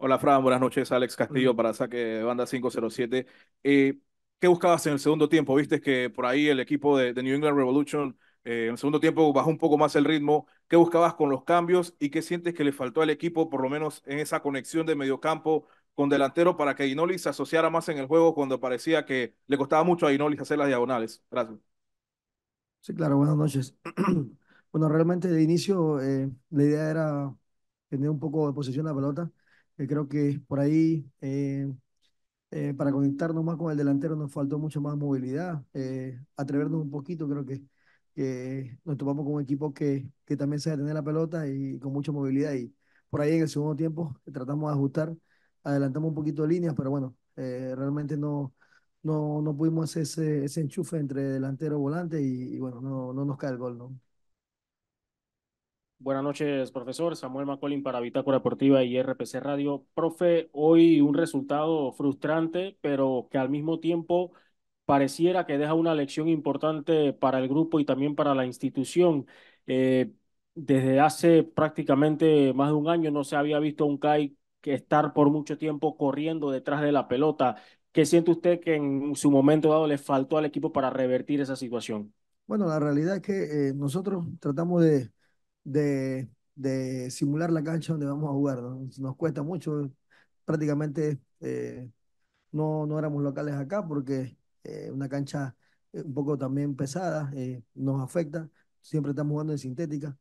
Hola, Fran. Buenas noches. Alex Castillo para Saque Banda 507. Eh, ¿Qué buscabas en el segundo tiempo? Viste que por ahí el equipo de, New England Revolution eh, en el segundo tiempo bajó un poco más el ritmo. ¿Qué buscabas con los cambios y qué sientes que le faltó al equipo, por lo menos en esa conexión de mediocampo con delantero, para que Inolis se asociara más en el juego cuando parecía que le costaba mucho a Inolis hacer las diagonales? Gracias. Sí, claro, buenas noches. bueno, realmente de inicio eh, la idea era tener un poco de posición a la pelota creo que por ahí eh, eh, para conectarnos más con el delantero nos faltó mucho más movilidad, eh, atrevernos un poquito, creo que, que nos topamos con un equipo que, que también sabe tener la pelota y con mucha movilidad y por ahí en el segundo tiempo tratamos de ajustar, adelantamos un poquito de líneas, pero bueno, realmente no, no, no pudimos hacer ese, ese enchufe entre delantero y volante y, y bueno, no, no nos cae el gol, ¿no? Buenas noches, profesor. Samuel Macolin para Bitácora Deportiva y RPC Radio. Profe, hoy un resultado frustrante, pero que al mismo tiempo pareciera que deja una lección importante para el grupo y también para la institución. Eh, desde hace prácticamente más de un año no se había visto un CAI que estar por mucho tiempo corriendo detrás de la pelota. ¿Qué siente usted que en su momento dado le faltó al equipo para revertir esa situación? Bueno, la realidad es que eh, nosotros tratamos de de, de simular la cancha donde vamos a jugar. Nos cuesta mucho, prácticamente eh, no, no éramos locales acá porque eh, una cancha eh, un poco también pesada nos afecta, siempre estamos jugando en sintética,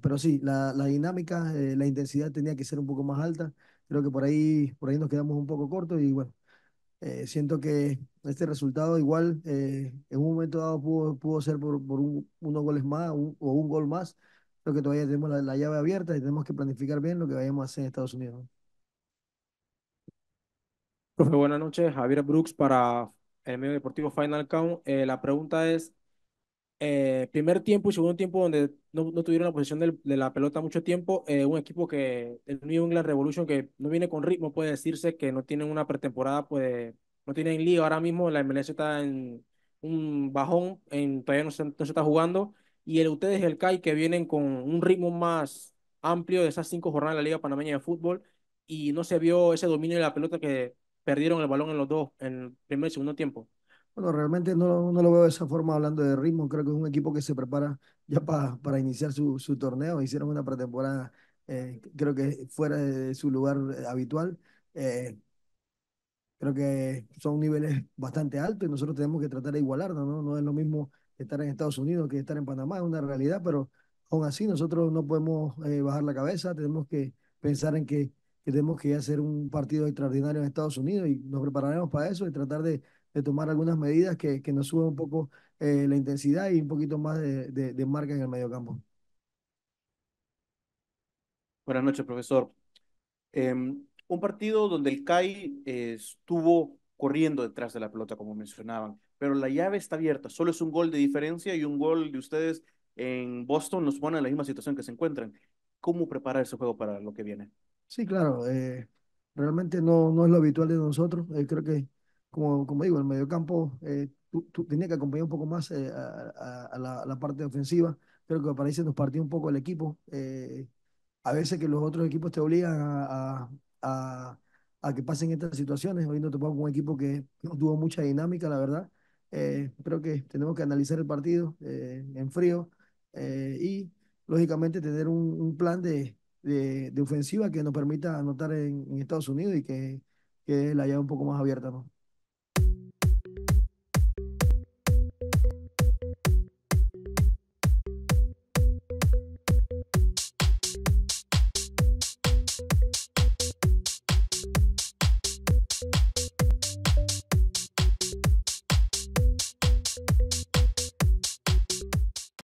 pero sí, la, la dinámica, la intensidad tenía que ser un poco más alta, creo que por ahí, por ahí nos quedamos un poco cortos y bueno, siento que este resultado igual en un momento dado pudo, pudo ser por, por unos goles más o un gol más, lo que todavía tenemos la, llave abierta y tenemos que planificar bien lo que vayamos a hacer en Estados Unidos. Profe, buenas noches. Javier Brooks para el medio deportivo Final Count. Eh, la pregunta es, eh, primer tiempo y segundo tiempo donde no, tuvieron la posición de la pelota mucho tiempo, eh, un equipo que, el New England Revolution, que no viene con ritmo, puede decirse que no tienen una pretemporada, pues no tienen lío. Ahora mismo la MLS está en un bajón, en, todavía no se, no se está jugando y el ustedes el CAI que vienen con un ritmo más amplio de esas cinco jornadas de la Liga Panameña de Fútbol y no se vio ese dominio de la pelota que perdieron el balón en los dos, en el primer y segundo tiempo. Bueno, realmente no, no, lo veo de esa forma hablando de ritmo. Creo que es un equipo que se prepara ya para para iniciar su, su, torneo. Hicieron una pretemporada, eh, creo que fuera de su lugar eh, habitual. Eh, creo que son niveles bastante altos y nosotros tenemos que tratar de igualarnos, ¿no? No es lo mismo estar en Estados Unidos que estar en Panamá, es una realidad, pero aún así nosotros no podemos eh, bajar la cabeza, tenemos que pensar en que, tenemos que hacer un partido extraordinario en Estados Unidos y nos prepararemos para eso y tratar de, tomar algunas medidas que, que nos suban un poco eh, la intensidad y un poquito más de, marca en el campo. Buenas noches, profesor. Em, un partido donde el CAI eh, estuvo corriendo detrás de la pelota, como mencionaban. Pero la llave está abierta, solo es un gol de diferencia y un gol de ustedes en Boston nos pone en la misma situación que se encuentran. ¿Cómo preparar ese juego para lo que viene? Sí, claro, eh, realmente no, no es lo habitual de nosotros. Eh, creo que, como, como digo, el mediocampo eh, tú, tenía que acompañar un poco más a, la, parte ofensiva. Creo que para ahí nos partió un poco el equipo. a veces que los otros equipos te obligan a a que pasen estas situaciones. Hoy no topamos con un equipo que no tuvo mucha dinámica, la verdad. Eh, creo que tenemos que analizar el partido eh, en frío eh, y, lógicamente, tener un, plan de, de, ofensiva que nos permita anotar en, Estados Unidos y que, la haya un poco más abierta. ¿no?